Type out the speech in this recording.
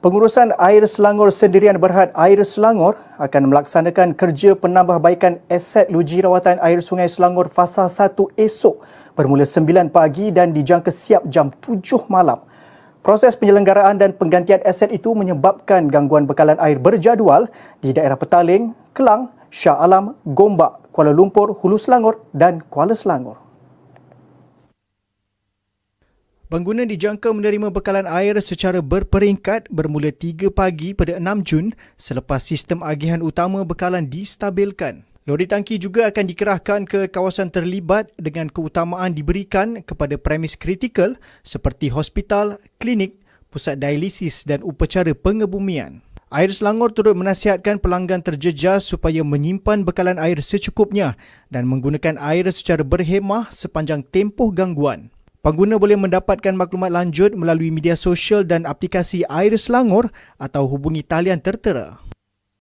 Pengurusan Air Selangor Sendirian Berhad Air Selangor akan melaksanakan kerja penambahbaikan aset luji rawatan air Sungai Selangor fasa 1 esok bermula 9 pagi dan dijangka siap jam 7 malam. Proses penyelenggaraan dan penggantian aset itu menyebabkan gangguan bekalan air berjadual di daerah Petaling, Kelang, Shah Alam, Gombak, Kuala Lumpur, Hulu Selangor dan Kuala Selangor. Pengguna dijangka menerima bekalan air secara berperingkat bermula 3 pagi pada 6 Jun selepas sistem agihan utama bekalan distabilkan. Lori tangki juga akan dikerahkan ke kawasan terlibat dengan keutamaan diberikan kepada premis kritikal seperti hospital, klinik, pusat dialisis dan upacara pengebumian. Air Selangor turut menasihatkan pelanggan terjejas supaya menyimpan bekalan air secukupnya dan menggunakan air secara berhemah sepanjang tempoh gangguan. Pengguna boleh mendapatkan maklumat lanjut melalui media sosial dan aplikasi Air Selangor atau hubungi talian tertera.